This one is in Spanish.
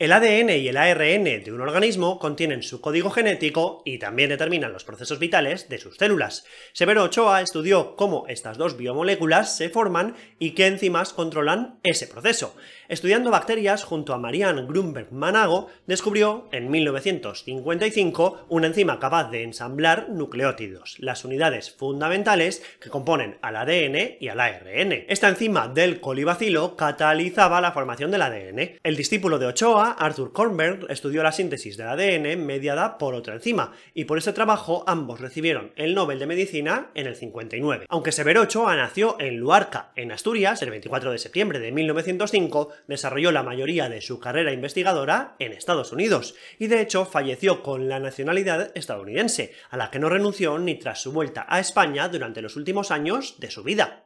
El ADN y el ARN de un organismo contienen su código genético y también determinan los procesos vitales de sus células. Severo Ochoa estudió cómo estas dos biomoléculas se forman y qué enzimas controlan ese proceso. Estudiando bacterias junto a Marianne Grunberg Manago, descubrió en 1955 una enzima capaz de ensamblar nucleótidos, las unidades fundamentales que componen al ADN y al ARN. Esta enzima del colibacilo catalizaba la formación del ADN. El discípulo de Ochoa Arthur Kornberg estudió la síntesis del ADN mediada por otra enzima, y por este trabajo ambos recibieron el Nobel de Medicina en el 59. Aunque Severochoa nació en Luarca, en Asturias, el 24 de septiembre de 1905, desarrolló la mayoría de su carrera investigadora en Estados Unidos, y de hecho falleció con la nacionalidad estadounidense, a la que no renunció ni tras su vuelta a España durante los últimos años de su vida.